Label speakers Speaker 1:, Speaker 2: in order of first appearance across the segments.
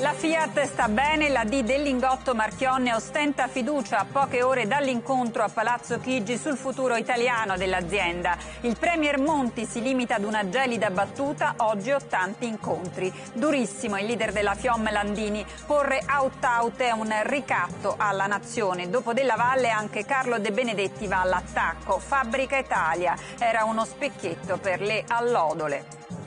Speaker 1: La Fiat sta bene, la D dell'ingotto Marchionne ostenta fiducia a poche ore dall'incontro a Palazzo Chigi sul futuro italiano dell'azienda. Il Premier Monti si limita ad una gelida battuta, oggi 80 incontri. Durissimo il leader della Fiom Landini, porre out out è un ricatto alla nazione. Dopo Della Valle anche Carlo De Benedetti va all'attacco. Fabbrica Italia era uno specchietto per le allodole.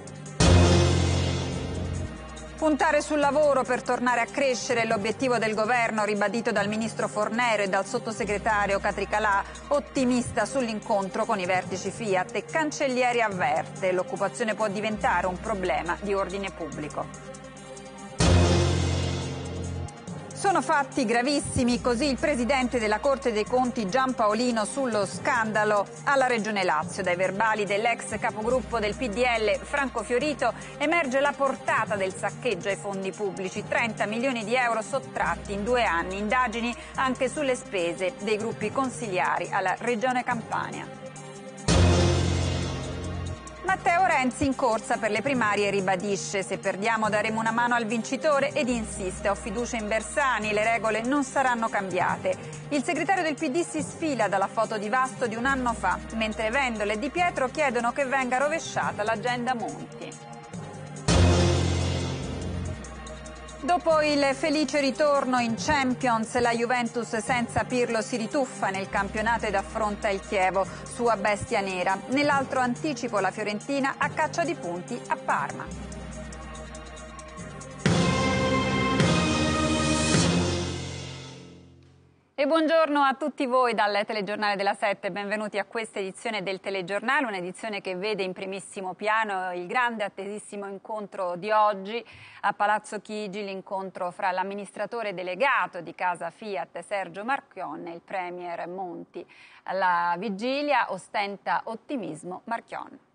Speaker 1: Puntare sul lavoro per tornare a crescere è l'obiettivo del governo ribadito dal ministro Fornero e dal sottosegretario Catricalà, ottimista sull'incontro con i vertici Fiat e Cancellieri avverte l'occupazione può diventare un problema di ordine pubblico. sono fatti gravissimi, così il presidente della Corte dei Conti Giampaolino sullo scandalo alla Regione Lazio. Dai verbali dell'ex capogruppo del PDL Franco Fiorito emerge la portata del saccheggio ai fondi pubblici, 30 milioni di euro sottratti in due anni, indagini anche sulle spese dei gruppi consigliari alla Regione Campania. Matteo Renzi in corsa per le primarie ribadisce se perdiamo daremo una mano al vincitore ed insiste ho fiducia in Bersani, le regole non saranno cambiate. Il segretario del PD si sfila dalla foto di Vasto di un anno fa, mentre Vendola e Di Pietro chiedono che venga rovesciata l'agenda Monti. Dopo il felice ritorno in Champions, la Juventus senza Pirlo si rituffa nel campionato ed affronta il Chievo, sua bestia nera. Nell'altro anticipo la Fiorentina a caccia di punti a Parma. E buongiorno a tutti voi dal telegiornale della 7, benvenuti a questa edizione del telegiornale, un'edizione che vede in primissimo piano il grande attesissimo incontro di oggi a Palazzo Chigi, l'incontro fra l'amministratore delegato di casa Fiat Sergio Marchionne e il premier Monti. Alla vigilia ostenta ottimismo Marchionne.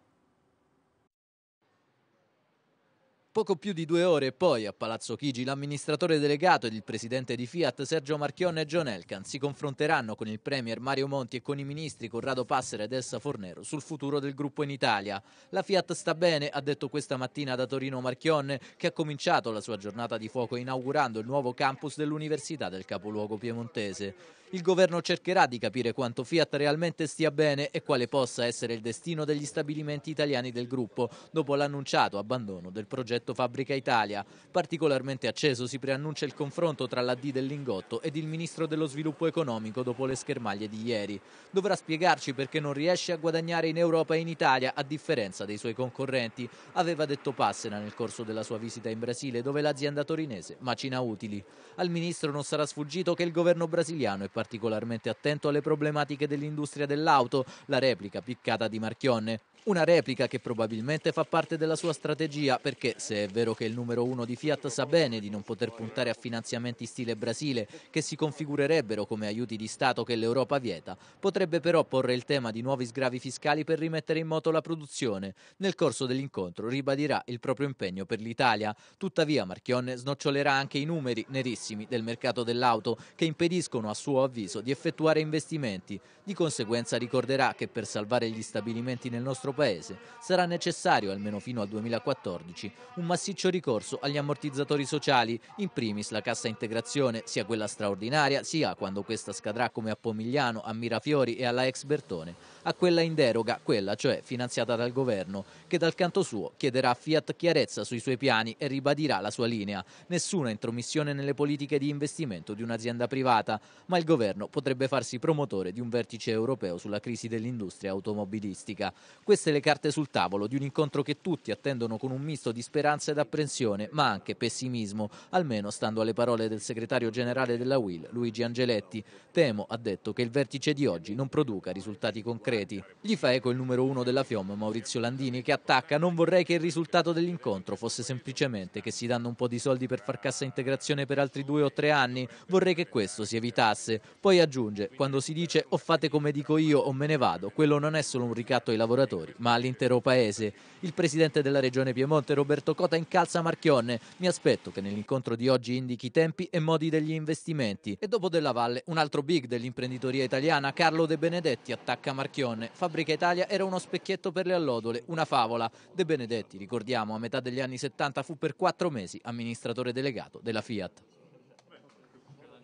Speaker 2: poco più di due ore poi a Palazzo Chigi l'amministratore delegato ed il presidente di Fiat Sergio Marchionne e John Elkan si confronteranno con il premier Mario Monti e con i ministri Corrado Passera ed Elsa Fornero sul futuro del gruppo in Italia. La Fiat sta bene, ha detto questa mattina da Torino Marchionne che ha cominciato la sua giornata di fuoco inaugurando il nuovo campus dell'Università del capoluogo piemontese. Il governo cercherà di capire quanto Fiat realmente stia bene e quale possa essere il destino degli stabilimenti italiani del gruppo dopo l'annunciato abbandono del progetto progetto Fabbrica Italia. Particolarmente acceso si preannuncia il confronto tra la D del Lingotto ed il ministro dello sviluppo economico dopo le schermaglie di ieri. Dovrà spiegarci perché non riesce a guadagnare in Europa e in Italia a differenza dei suoi concorrenti, aveva detto Passena nel corso della sua visita in Brasile dove l'azienda torinese macina utili. Al ministro non sarà sfuggito che il governo brasiliano è particolarmente attento alle problematiche dell'industria dell'auto, la replica piccata di Marchionne. Una replica che probabilmente fa parte della sua strategia perché se Brasile. È vero che il numero uno di Fiat sa bene di non poter puntare a finanziamenti stile Brasile, che si configurerebbero come aiuti di Stato che l'Europa vieta. Potrebbe però porre il tema di nuovi sgravi fiscali per rimettere in moto la produzione. Nel corso dell'incontro ribadirà il proprio impegno per l'Italia. Tuttavia Marchionne snocciolerà anche i numeri nerissimi del mercato dell'auto, che impediscono a suo avviso di effettuare investimenti. Di conseguenza ricorderà che per salvare gli stabilimenti nel nostro paese sarà necessario, almeno fino al 2014, un massiccio ricorso agli ammortizzatori sociali, in primis la cassa integrazione, sia quella straordinaria, sia quando questa scadrà come a Pomigliano, a Mirafiori e alla ex Bertone, a quella in deroga, quella cioè finanziata dal governo, che dal canto suo chiederà a Fiat chiarezza sui suoi piani e ribadirà la sua linea. Nessuna intromissione nelle politiche di investimento di un'azienda privata, ma il governo potrebbe farsi promotore di un vertice europeo sulla crisi dell'industria automobilistica. Queste le carte sul tavolo di un incontro che tutti attendono con un misto di disperato speranza ed apprensione, ma anche pessimismo, almeno stando alle parole del segretario generale della UIL, Luigi Angeletti. Temo, ha detto, che il vertice di oggi non produca risultati concreti. Gli fa eco il numero uno della FIOM, Maurizio Landini, che attacca «Non vorrei che il risultato dell'incontro fosse semplicemente che si danno un po' di soldi per far cassa integrazione per altri due o tre anni. Vorrei che questo si evitasse». Poi aggiunge «Quando si dice o fate come dico io o me ne vado, quello non è solo un ricatto ai lavoratori, ma all'intero Paese». Il presidente della Regione Piemonte, Roberto in calza Marchionne. Mi aspetto che nell'incontro di oggi indichi i tempi e modi degli investimenti. E dopo Della Valle, un altro big dell'imprenditoria italiana, Carlo De Benedetti, attacca Marchionne. Fabbrica Italia era uno specchietto per le allodole, una favola. De Benedetti, ricordiamo, a metà degli anni 70 fu per quattro mesi amministratore delegato della Fiat.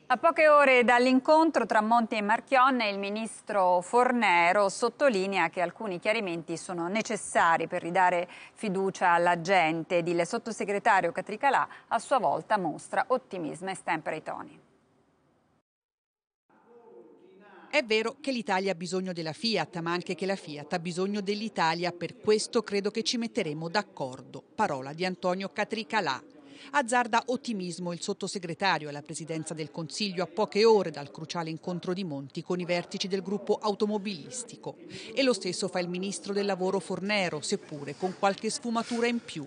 Speaker 1: A poche ore dall'incontro tra Monti e Marchionne, il ministro Fornero sottolinea che alcuni chiarimenti sono necessari per ridare fiducia alla gente. Ed il sottosegretario Catricalà a sua volta mostra ottimismo e stempera i toni.
Speaker 3: È vero che l'Italia ha bisogno della Fiat, ma anche che la Fiat ha bisogno dell'Italia, per questo credo che ci metteremo d'accordo. Parola di Antonio Catricalà. Azzarda ottimismo il sottosegretario alla presidenza del Consiglio a poche ore dal cruciale incontro di Monti con i vertici del gruppo automobilistico. E lo stesso fa il ministro del lavoro Fornero, seppure con qualche sfumatura in più.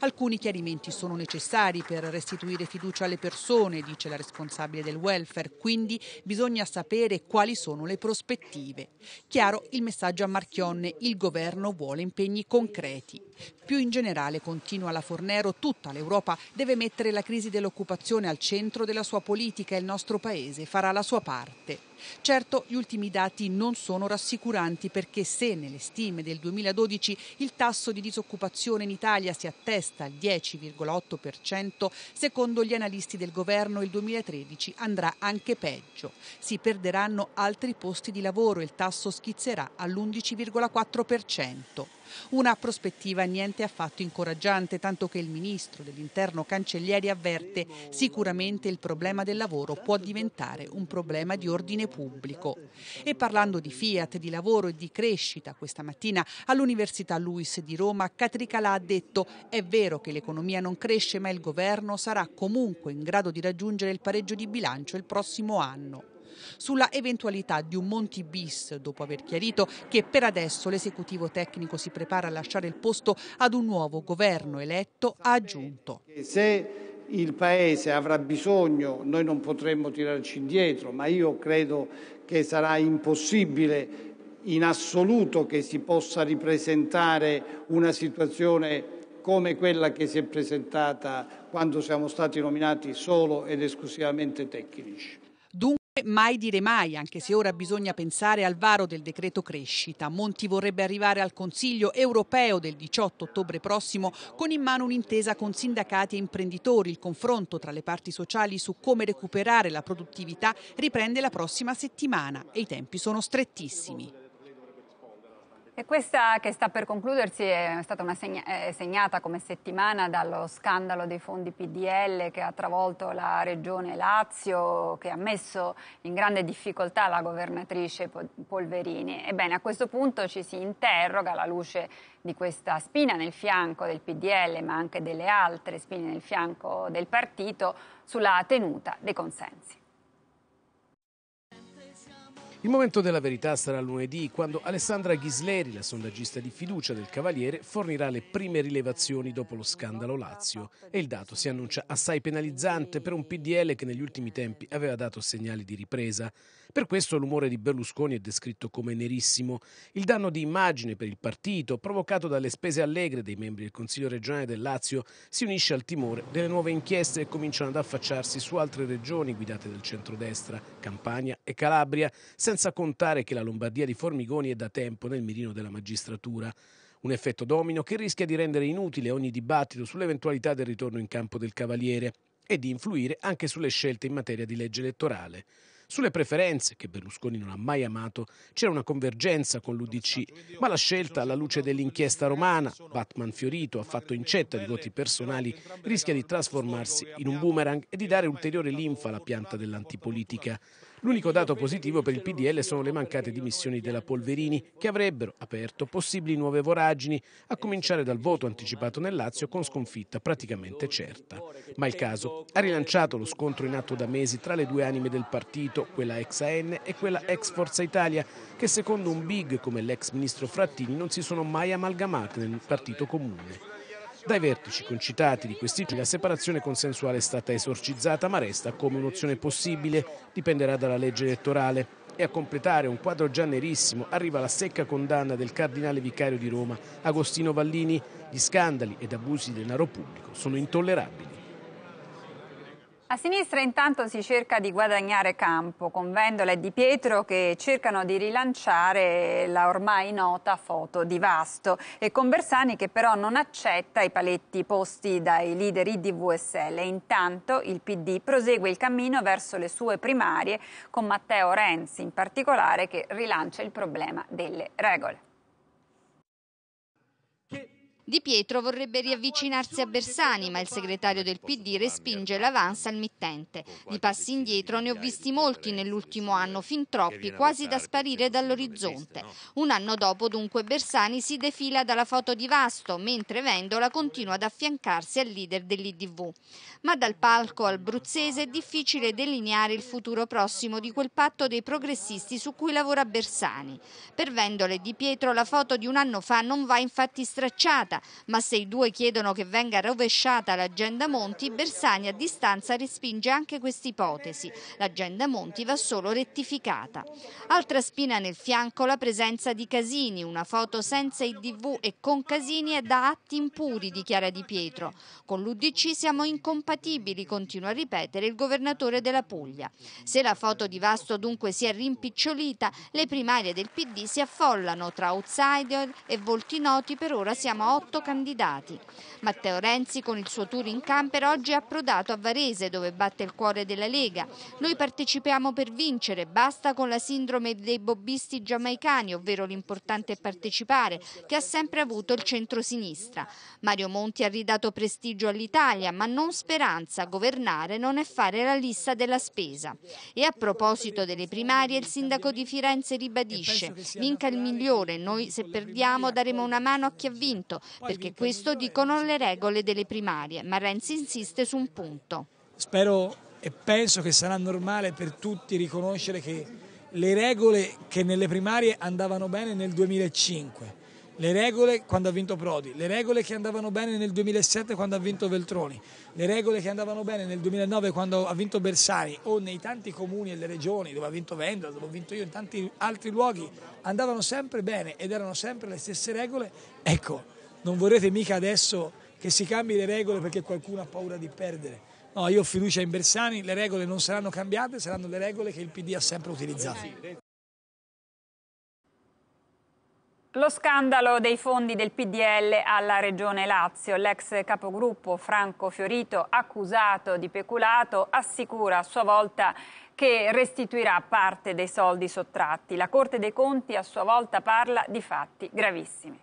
Speaker 3: Alcuni chiarimenti sono necessari per restituire fiducia alle persone, dice la responsabile del welfare, quindi bisogna sapere quali sono le prospettive. Chiaro il messaggio a Marchionne, il governo vuole impegni concreti. Più in generale, continua la Fornero, tutta l'Europa deve mettere la crisi dell'occupazione al centro della sua politica e il nostro Paese farà la sua parte. Certo, gli ultimi dati non sono rassicuranti perché se nelle stime del 2012 il tasso di disoccupazione in Italia si attende testa al 10,8%, secondo gli analisti del governo il 2013 andrà anche peggio. Si perderanno altri posti di lavoro, e il tasso schizzerà all'11,4%. Una prospettiva niente affatto incoraggiante, tanto che il ministro dell'interno Cancellieri avverte sicuramente il problema del lavoro può diventare un problema di ordine pubblico. E parlando di Fiat, di lavoro e di crescita, questa mattina all'Università Luis di Roma Catricalà ha detto è vero che l'economia non cresce ma il governo sarà comunque in grado di raggiungere il pareggio di bilancio il prossimo anno sulla eventualità di un Monti bis, dopo aver chiarito che per adesso l'esecutivo tecnico si prepara a lasciare il posto ad un nuovo governo eletto, ha aggiunto. Se il
Speaker 4: Paese avrà bisogno, noi non potremmo tirarci indietro, ma io credo che sarà impossibile in assoluto che si possa ripresentare una situazione come quella che si è presentata quando siamo stati nominati solo ed esclusivamente tecnici.
Speaker 3: Eh, mai dire mai, anche se ora bisogna pensare al varo del decreto crescita. Monti vorrebbe arrivare al Consiglio europeo del 18 ottobre prossimo con in mano un'intesa con sindacati e imprenditori. Il confronto tra le parti sociali su come recuperare la produttività riprende la prossima settimana e i tempi sono strettissimi. E questa che sta per concludersi
Speaker 1: è stata segna- è segnata come settimana dallo scandalo dei fondi PDL che ha travolto la regione Lazio, che ha messo in grande difficoltà la governatrice Polverini. Ebbene, a questo punto ci si interroga alla luce di questa spina nel fianco del PDL, ma anche delle altre spine nel fianco del partito, sulla tenuta dei consensi.
Speaker 5: Il momento della verità sarà lunedì, quando Alessandra Ghisleri, la sondaggista di fiducia del Cavaliere, fornirà le prime rilevazioni dopo lo scandalo Lazio. E il dato si annuncia assai penalizzante per un PDL che negli ultimi tempi aveva dato segnali di ripresa. Per questo l'umore di Berlusconi è descritto come nerissimo. Il danno di immagine per il partito, provocato dalle spese allegre dei membri del Consiglio regionale del Lazio, si unisce al timore delle nuove inchieste che cominciano ad affacciarsi su altre regioni guidate dal centrodestra, Campania e Calabria, senza contare che la Lombardia di Formigoni è da tempo nel mirino della magistratura. Un effetto domino che rischia di rendere inutile ogni dibattito sull'eventualità del ritorno in campo del Cavaliere e di influire anche sulle scelte in materia di legge elettorale. Sulle preferenze, che Berlusconi non ha mai amato, c'era una convergenza con l'UDC, ma la scelta alla luce dell'inchiesta romana, Batman Fiorito ha fatto incetta di voti personali, rischia di trasformarsi in un boomerang e di dare ulteriore linfa alla pianta dell'antipolitica. L'unico dato positivo per il PDL sono le mancate dimissioni della Polverini, che avrebbero aperto possibili nuove voragini, a cominciare dal voto anticipato nel Lazio con sconfitta praticamente certa. Ma il caso ha rilanciato lo scontro in atto da mesi tra le due anime del partito, quella ex AN e quella ex Forza Italia, che secondo un big come l'ex ministro Frattini non si sono mai amalgamate nel partito comune. Dai vertici concitati di questi giorni la separazione consensuale è stata esorcizzata ma resta come un'opzione possibile, dipenderà dalla legge elettorale. E a completare un quadro già nerissimo arriva la secca condanna del cardinale vicario di Roma, Agostino Vallini. Gli scandali ed abusi del denaro pubblico sono intollerabili.
Speaker 1: A sinistra intanto si cerca di guadagnare campo con Vendola e Di Pietro che cercano di rilanciare la ormai nota foto di Vasto e con Bersani che però non accetta i paletti posti dai leader IDVSL. Intanto il PD prosegue il cammino verso le sue primarie con Matteo Renzi in particolare che rilancia il problema delle regole.
Speaker 6: Di Pietro vorrebbe riavvicinarsi a Bersani, ma il segretario del PD respinge l'avanza al mittente. Di passi indietro ne ho visti molti nell'ultimo anno, fin troppi, quasi da sparire dall'orizzonte. Un anno dopo, dunque, Bersani si defila dalla foto di Vasto, mentre Vendola continua ad affiancarsi al leader dell'IDV. Ma dal palco al bruzzese è difficile delineare il futuro prossimo di quel patto dei progressisti su cui lavora Bersani. Per Vendola e Di Pietro la foto di un anno fa non va infatti stracciata, giornata, ma se i due chiedono che venga rovesciata l'agenda Monti, Bersani a distanza respinge anche questa ipotesi. L'agenda Monti va solo rettificata. Altra spina nel fianco la presenza di Casini, una foto senza IDV e con Casini è da atti impuri, dichiara Di Pietro. Con l'Udc siamo incompatibili, continua a ripetere il governatore della Puglia. Se la foto di Vasto dunque si è rimpicciolita, le primarie del PD si affollano tra outsider e volti noti, per ora siamo a 8 8 candidati. Matteo Renzi con il suo tour in camper oggi è approdato a Varese dove batte il cuore della Lega. Noi partecipiamo per vincere, basta con la sindrome dei bobbisti giamaicani, ovvero l'importante è partecipare, che ha sempre avuto il centro-sinistra. Mario Monti ha ridato prestigio all'Italia, ma non speranza, governare non è fare la lista della spesa. E a proposito delle primarie, il sindaco di Firenze ribadisce, vinca il migliore, noi se perdiamo daremo una mano a chi ha vinto, perché questo dicono le regole delle primarie, ma Renzi insiste su un punto.
Speaker 7: Spero e penso che sarà normale per tutti riconoscere che le regole che nelle primarie andavano bene nel 2005 le regole quando ha vinto Prodi, le regole che andavano bene nel 2007 quando ha vinto Veltroni, le regole che andavano bene nel 2009 quando ha vinto Bersani o nei tanti comuni e le regioni dove ha vinto Vendola, dove ho vinto io, in tanti altri luoghi, andavano sempre bene ed erano sempre le stesse regole. Ecco, non vorrete mica adesso che si cambi le regole perché qualcuno ha paura di perdere. No, io ho fiducia in Bersani, le regole non saranno cambiate, saranno le regole che il PD ha sempre utilizzato.
Speaker 1: Lo scandalo dei fondi del PDL alla Regione Lazio. L'ex capogruppo Franco Fiorito, accusato di peculato, assicura a sua volta che restituirà parte dei soldi sottratti. La Corte dei Conti a sua volta parla di fatti gravissimi.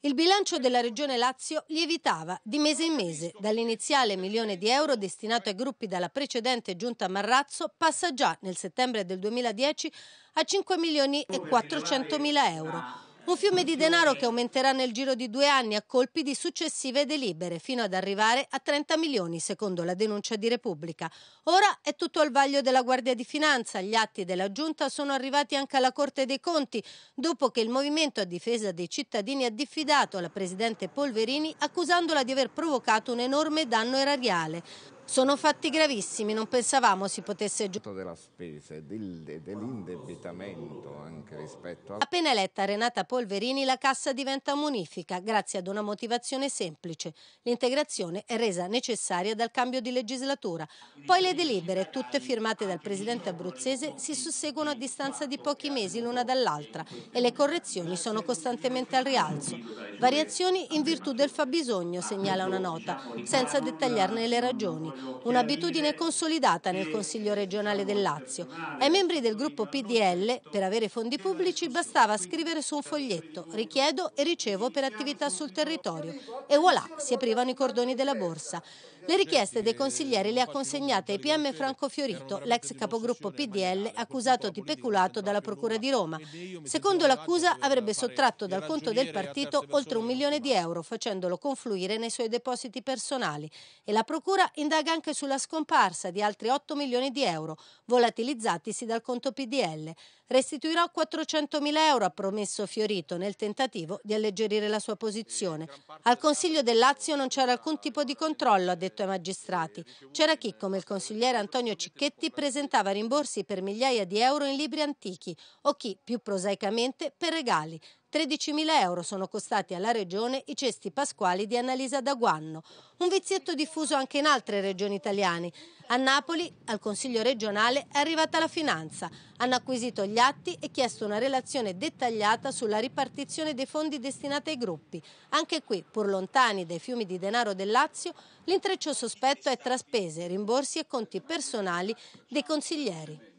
Speaker 8: Il bilancio della regione Lazio lievitava di mese in mese. Dall'iniziale milione di euro destinato ai gruppi dalla precedente giunta a Marrazzo passa già nel settembre del 2010 a 5 milioni e 400 mila euro un fiume di denaro che aumenterà nel giro di due anni a colpi di successive delibere, fino ad arrivare a 30 milioni, secondo la denuncia di Repubblica. Ora è tutto al vaglio della Guardia di Finanza. Gli atti della Giunta sono arrivati anche alla Corte dei Conti, dopo che il Movimento a difesa dei cittadini ha diffidato la Presidente Polverini accusandola di aver provocato un enorme danno erariale. Sono fatti gravissimi, non pensavamo si potesse giungere. della
Speaker 5: spesa e dell'indebitamento anche rispetto a...
Speaker 8: Appena eletta Renata Polverini la cassa diventa munifica grazie ad una motivazione semplice. L'integrazione è resa necessaria dal cambio di legislatura. Poi le delibere, tutte firmate dal presidente abruzzese, si susseguono a distanza di pochi mesi l'una dall'altra e le correzioni sono costantemente al rialzo. Variazioni in virtù del fabbisogno, segnala una nota, senza dettagliarne le ragioni un'abitudine consolidata nel Consiglio regionale del Lazio. Ai membri del gruppo PDL, per avere fondi pubblici, bastava scrivere su un foglietto richiedo e ricevo per attività sul territorio e voilà, si aprivano i cordoni della borsa. Le richieste dei consiglieri le ha consegnate ai PM Franco Fiorito, l'ex capogruppo PDL accusato di peculato dalla Procura di Roma. Secondo l'accusa avrebbe sottratto dal conto del partito oltre un milione di euro facendolo confluire nei suoi depositi personali e la Procura indaga anche sulla scomparsa di altri 8 milioni di euro volatilizzatisi dal conto PDL. Restituirò 400.000 euro, ha promesso Fiorito nel tentativo di alleggerire la sua posizione. Al Consiglio del Lazio non c'era alcun tipo di controllo, ha detto tutto ai magistrati. C'era chi, come il consigliere Antonio Cicchetti, presentava rimborsi per migliaia di euro in libri antichi o chi, più prosaicamente, per regali. 13.000 euro sono costati alla Regione i cesti pasquali di Annalisa Daguanno, un vizietto diffuso anche in altre regioni italiane. A Napoli, al Consiglio regionale, è arrivata la finanza. Hanno acquisito gli atti e chiesto una relazione dettagliata sulla ripartizione dei fondi destinati ai gruppi. Anche qui, pur lontani dai fiumi di denaro del Lazio, l'intreccio sospetto è tra spese, rimborsi e conti personali dei consiglieri.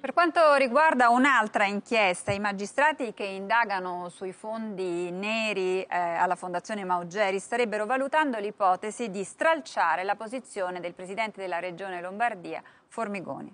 Speaker 1: Per quanto riguarda un'altra inchiesta, i magistrati che indagano sui fondi neri eh, alla Fondazione Maugeri starebbero valutando l'ipotesi di stralciare la posizione del presidente della regione Lombardia, Formigoni.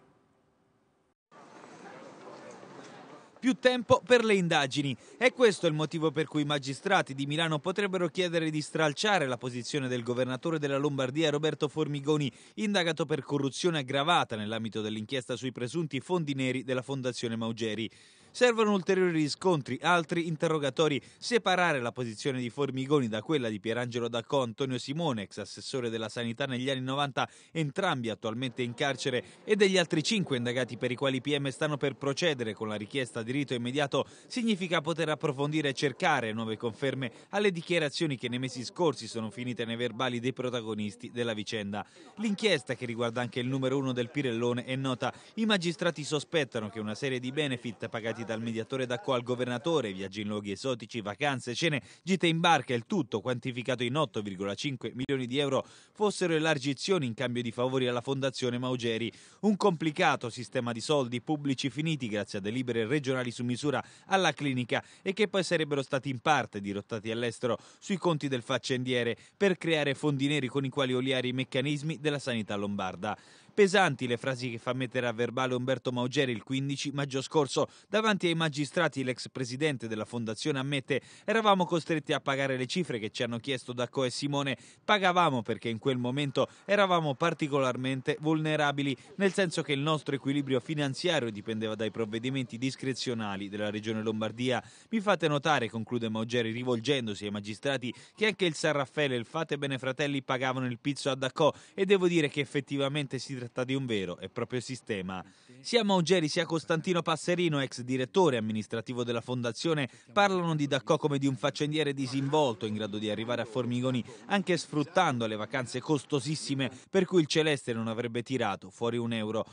Speaker 7: più tempo per le indagini. È questo il motivo per cui i magistrati di Milano potrebbero chiedere di stralciare la posizione del governatore della Lombardia Roberto Formigoni, indagato per corruzione aggravata nell'ambito dell'inchiesta sui presunti fondi neri della Fondazione Maugeri servono ulteriori riscontri, altri interrogatori, separare la posizione di Formigoni da quella di Pierangelo D'Acco, Antonio Simone, ex assessore della sanità negli anni 90, entrambi attualmente in carcere, e degli altri cinque indagati per i quali i PM stanno per procedere con la richiesta di rito immediato, significa poter approfondire e cercare nuove conferme alle dichiarazioni che nei mesi scorsi sono finite nei verbali dei protagonisti della vicenda. L'inchiesta, che riguarda anche il numero uno del Pirellone, è nota. I magistrati sospettano che una serie di benefit pagati dal mediatore d'acqua al governatore, viaggi in luoghi esotici, vacanze, cene, gite in barca, il tutto quantificato in 8,5 milioni di euro fossero elargizioni in cambio di favori alla Fondazione Maugeri. Un complicato sistema di soldi pubblici finiti grazie a delibere regionali su misura alla clinica e che poi sarebbero stati in parte dirottati all'estero sui conti del faccendiere per creare fondi neri con i quali oliare i meccanismi della sanità lombarda pesanti le frasi che fa mettere a verbale Umberto Maugeri il 15 maggio scorso. Davanti ai magistrati l'ex presidente della fondazione ammette eravamo costretti a pagare le cifre che ci hanno chiesto D'Acco e Simone. Pagavamo perché in quel momento eravamo particolarmente vulnerabili, nel senso che il nostro equilibrio finanziario dipendeva dai provvedimenti discrezionali della regione Lombardia. Mi fate notare, conclude Maugeri rivolgendosi ai magistrati, che anche il San Raffaele e il Fate Bene Fratelli pagavano il pizzo a D'Acco e devo dire che effettivamente si tratta tratta di un vero e proprio sistema. Sia Maugeri sia Costantino Passerino, ex direttore amministrativo della fondazione, parlano di Dacò come di un faccendiere disinvolto in grado di arrivare a Formigoni anche sfruttando le vacanze costosissime per cui il Celeste non avrebbe tirato fuori un euro.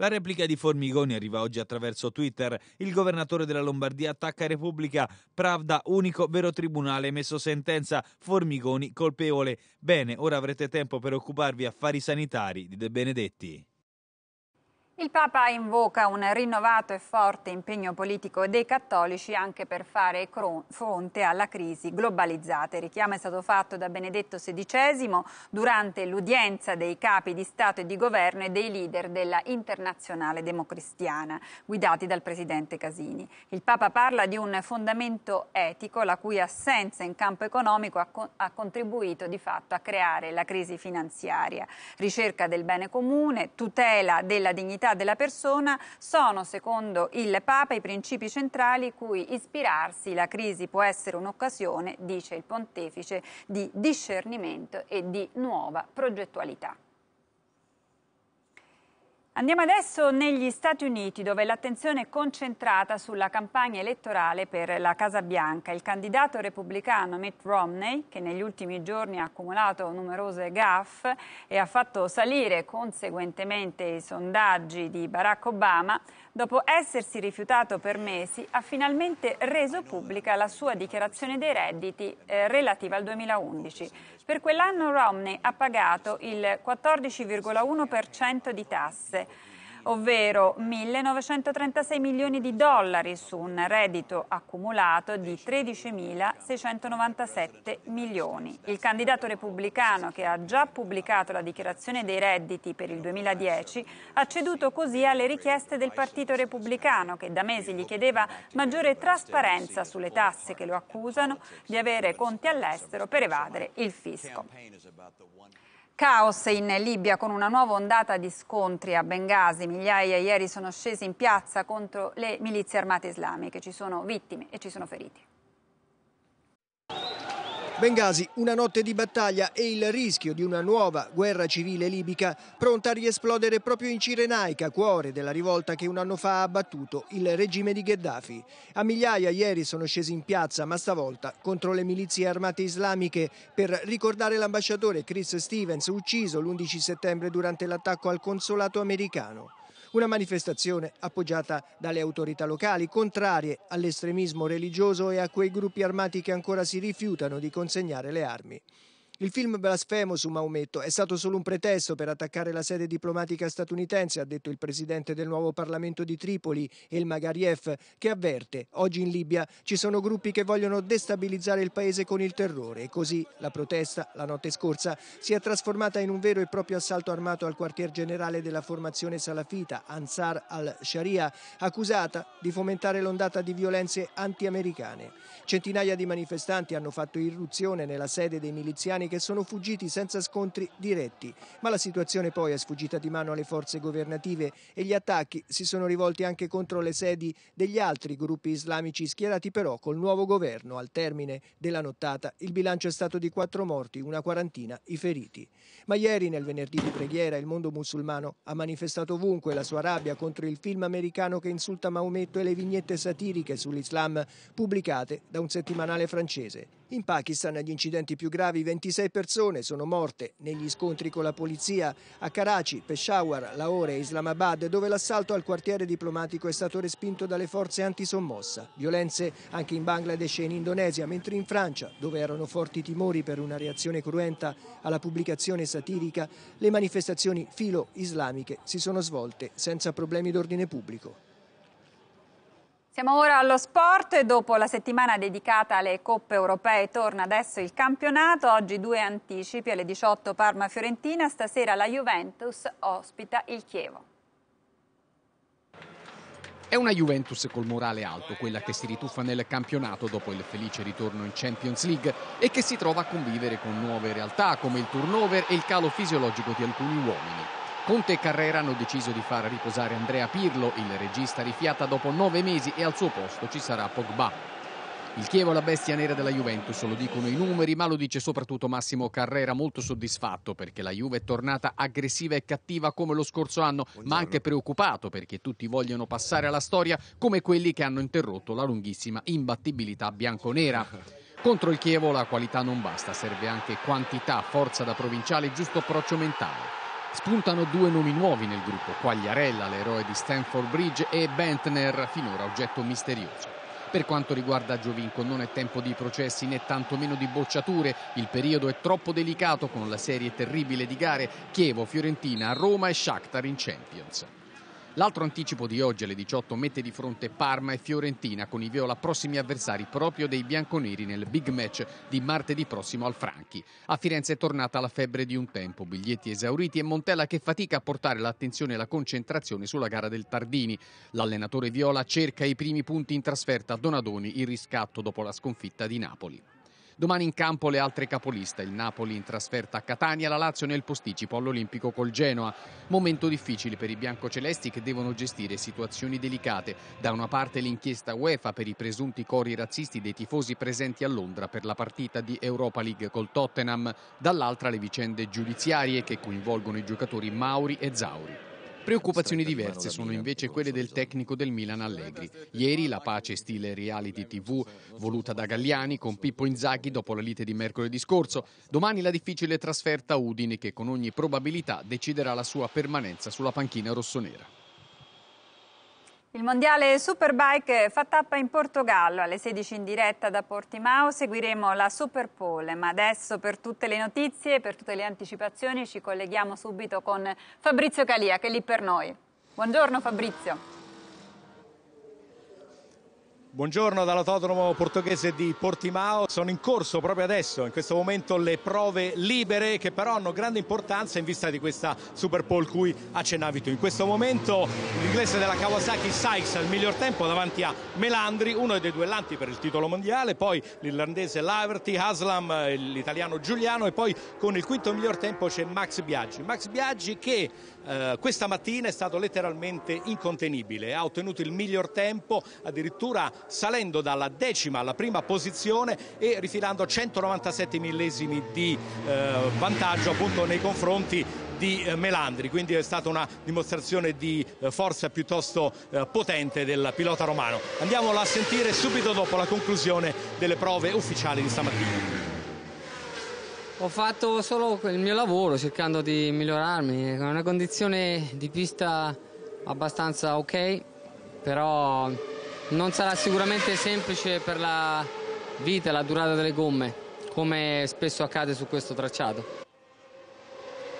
Speaker 7: La replica di Formigoni arriva oggi attraverso Twitter. Il governatore della Lombardia attacca Repubblica. Pravda, unico vero tribunale, messo sentenza. Formigoni colpevole. Bene, ora avrete tempo per occuparvi affari sanitari di De Benedetti.
Speaker 3: Il
Speaker 1: Papa invoca un rinnovato e forte impegno politico dei cattolici anche per fare fronte alla crisi globalizzata. Il richiamo è stato fatto da Benedetto XVI durante l'udienza dei capi di Stato e di Governo e dei leader della Internazionale Democristiana, guidati dal Presidente Casini. Il Papa parla di un fondamento etico la cui assenza in campo economico ha, co ha contribuito di fatto a creare la crisi finanziaria. Ricerca del bene comune, tutela della dignità dignità della persona sono, secondo il Papa, i principi centrali cui ispirarsi. La crisi può essere un'occasione, dice il pontefice, di discernimento e di nuova progettualità. Andiamo adesso negli Stati Uniti dove l'attenzione è concentrata sulla campagna elettorale per la Casa Bianca. Il candidato repubblicano Mitt Romney, che negli ultimi giorni ha accumulato numerose gaffe e ha fatto salire conseguentemente i sondaggi di Barack Obama, dopo essersi rifiutato per mesi, ha finalmente reso pubblica la sua dichiarazione dei redditi eh, relativa al 2011. Per quell'anno Romney ha pagato il 14,1% di tasse ovvero 1.936 milioni di dollari su un reddito accumulato di 13.697 milioni. Il candidato repubblicano, che ha già pubblicato la dichiarazione dei redditi per il 2010, ha ceduto così alle richieste del Partito Repubblicano, che da mesi gli chiedeva maggiore trasparenza sulle tasse che lo accusano di avere conti all'estero per evadere il fisco. Caos in Libia con una nuova ondata di scontri a Bengasi. Migliaia ieri sono scesi in piazza contro le milizie armate islamiche. Ci sono vittime e ci sono feriti.
Speaker 9: Benghazi, una notte di battaglia e il rischio di una nuova guerra civile libica pronta a riesplodere proprio in Cirenaica, cuore della rivolta che un anno fa ha abbattuto il regime di Gheddafi. A migliaia ieri sono scesi in piazza, ma stavolta contro le milizie armate islamiche per ricordare l'ambasciatore Chris Stevens ucciso l'11 settembre durante l'attacco al consolato americano. Una manifestazione appoggiata dalle autorità locali, contrarie all'estremismo religioso e a quei gruppi armati che ancora si rifiutano di consegnare le armi. Il film blasfemo su Maometto è stato solo un pretesto per attaccare la sede diplomatica statunitense, ha detto il presidente del nuovo Parlamento di Tripoli, El Magariev, che avverte oggi in Libia ci sono gruppi che vogliono destabilizzare il paese con il terrore e così la protesta la notte scorsa si è trasformata in un vero e proprio assalto armato al quartier generale della formazione salafita Ansar al-Sharia, accusata di fomentare l'ondata di violenze anti-americane. Centinaia di manifestanti hanno fatto irruzione nella sede dei miliziani che sono fuggiti senza scontri diretti. Ma la situazione poi è sfuggita di mano alle forze governative e gli attacchi si sono rivolti anche contro le sedi degli altri gruppi islamici schierati però col nuovo governo. Al termine della nottata il bilancio è stato di quattro morti, una quarantina i feriti. Ma ieri nel venerdì di preghiera il mondo musulmano ha manifestato ovunque la sua rabbia contro il film americano che insulta Maometto e le vignette satiriche sull'Islam pubblicate da un settimanale francese. In Pakistan gli incidenti più gravi 26 26 persone sono morte negli scontri con la polizia a Karachi, Peshawar, Lahore e Islamabad, dove l'assalto al quartiere diplomatico è stato respinto dalle forze antisommossa. Violenze anche in Bangladesh e in Indonesia, mentre in Francia, dove erano forti timori per una reazione cruenta alla pubblicazione satirica, le manifestazioni filo-islamiche si sono svolte senza problemi d'ordine pubblico.
Speaker 1: Siamo ora allo sport, e dopo la settimana dedicata alle coppe europee torna adesso il campionato, oggi due anticipi alle 18 Parma-Fiorentina, stasera la Juventus ospita il Chievo.
Speaker 10: È una Juventus col morale alto, quella che si rituffa nel campionato dopo il felice ritorno in Champions League e che si trova a convivere con nuove realtà come il turnover e il calo fisiologico di alcuni uomini. Conte e Carrera hanno deciso di far riposare Andrea Pirlo, il regista rifiata dopo nove mesi e al suo posto ci sarà Pogba. Il Chievo è la bestia nera della Juventus, lo dicono i numeri, ma lo dice soprattutto Massimo Carrera, molto soddisfatto perché la Juve è tornata aggressiva e cattiva come lo scorso anno, Buongiorno. ma anche preoccupato perché tutti vogliono passare alla storia come quelli che hanno interrotto la lunghissima imbattibilità bianconera. Contro il Chievo la qualità non basta, serve anche quantità, forza da provinciale e giusto approccio mentale. Spuntano due nomi nuovi nel gruppo, Quagliarella, l'eroe di Stanford Bridge, e Bentner, finora oggetto misterioso. Per quanto riguarda Giovinco non è tempo di processi né tantomeno di bocciature, il periodo è troppo delicato con la serie terribile di gare Chievo, Fiorentina, Roma e Shakhtar in Champions. L'altro anticipo di oggi alle 18 mette di fronte Parma e Fiorentina con i viola prossimi avversari proprio dei bianconeri nel big match di martedì prossimo al Franchi. A Firenze è tornata la febbre di un tempo, biglietti esauriti e Montella che fatica a portare l'attenzione e la concentrazione sulla gara del Tardini. L'allenatore viola cerca i primi punti in trasferta a Donadoni, il riscatto dopo la sconfitta di Napoli. Domani in campo le altre capoliste, il Napoli in trasferta a Catania, la Lazio nel posticipo all'Olimpico col Genoa. Momento difficile per i biancocelesti che devono gestire situazioni delicate. Da una parte l'inchiesta UEFA per i presunti cori razzisti dei tifosi presenti a Londra per la partita di Europa League col Tottenham, dall'altra le vicende giudiziarie che coinvolgono i giocatori Mauri e Zauri. Preoccupazioni diverse sono invece ecco, quelle del tecnico del Milan Allegri. Ieri la pace stile reality TV voluta da Galliani con Pippo Inzaghi dopo la lite di mercoledì scorso, domani la difficile trasferta a Udine che con ogni probabilità deciderà la sua permanenza sulla panchina rossonera.
Speaker 1: Il mondiale Superbike fa tappa in Portogallo alle 16 in diretta da Portimao. Seguiremo la Superpole, ma adesso per tutte le notizie, per tutte le anticipazioni ci colleghiamo subito con Fabrizio Calia che è lì per noi. Buongiorno Fabrizio.
Speaker 4: Buongiorno dall'autodromo portoghese di Portimao, sono in corso proprio adesso, in questo momento le prove libere che però hanno grande importanza in vista di questa Super Bowl cui accennavi tu. In questo momento l'inglese della Kawasaki Sykes al miglior tempo davanti a Melandri, uno dei duellanti per il titolo mondiale, poi l'irlandese Laverty, Haslam, eh, l'italiano Giuliano e poi con il quinto miglior tempo c'è Max Biaggi. Max Biaggi che eh, questa mattina è stato letteralmente incontenibile, ha ottenuto il miglior tempo addirittura salendo dalla decima alla prima posizione e rifilando 197 millesimi di eh, vantaggio appunto nei confronti di eh, Melandri, quindi è stata una dimostrazione di eh, forza piuttosto eh, potente del pilota romano. Andiamola a sentire subito dopo la conclusione delle prove ufficiali di stamattina.
Speaker 10: Ho fatto solo il mio lavoro cercando di migliorarmi, è una condizione di pista abbastanza ok, però non sarà sicuramente semplice per la vita e la durata delle gomme, come spesso accade su questo tracciato.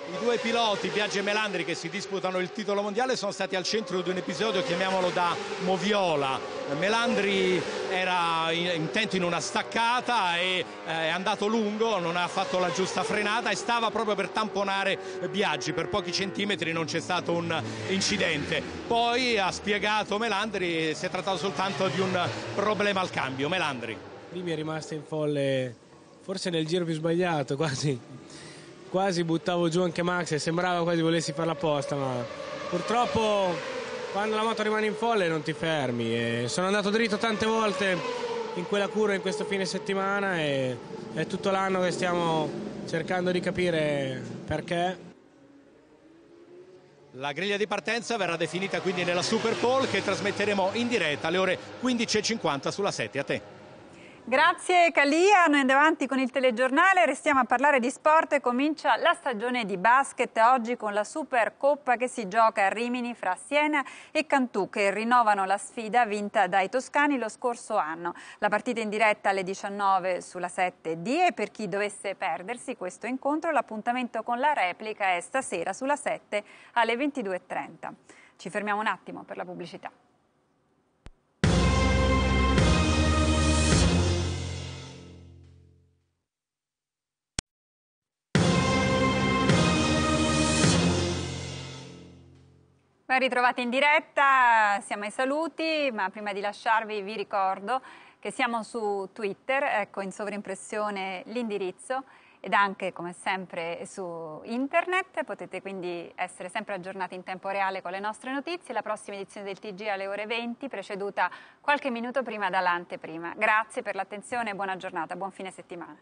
Speaker 4: I due piloti, Biaggi e Melandri, che si disputano il titolo mondiale, sono stati al centro di un episodio, chiamiamolo da Moviola. Melandri era intento in una staccata e eh, è andato lungo, non ha fatto la giusta frenata e stava proprio per tamponare Biaggi. Per pochi centimetri non c'è stato un incidente. Poi ha spiegato Melandri, si è trattato soltanto di un problema al cambio. Melandri.
Speaker 5: Lì mi è rimasta in folle, forse nel giro più sbagliato quasi quasi buttavo giù anche Max e sembrava quasi volessi fare la posta, ma purtroppo quando la moto rimane in folle non ti fermi. E sono andato dritto tante volte in quella curva in questo fine settimana e è tutto l'anno che stiamo cercando di capire perché.
Speaker 4: La griglia di partenza verrà definita quindi nella Super Bowl che trasmetteremo in diretta alle ore 15.50 sulla 7 a te.
Speaker 1: Grazie Calia, noi andiamo avanti con il telegiornale, restiamo a parlare di sport e comincia la stagione di basket oggi con la Supercoppa che si gioca a Rimini fra Siena e Cantù che rinnovano la sfida vinta dai toscani lo scorso anno. La partita in diretta alle 19 sulla 7D e per chi dovesse perdersi questo incontro l'appuntamento con la replica è stasera sulla 7 alle 22.30. Ci fermiamo un attimo per la pubblicità. Ben ritrovati in diretta, siamo ai saluti, ma prima di lasciarvi vi ricordo che siamo su Twitter, ecco in sovrimpressione l'indirizzo ed anche come sempre su internet, potete quindi essere sempre aggiornati in tempo reale con le nostre notizie, la prossima edizione del TG alle ore 20, preceduta qualche minuto prima dall'anteprima. Grazie per l'attenzione e buona giornata, buon fine settimana.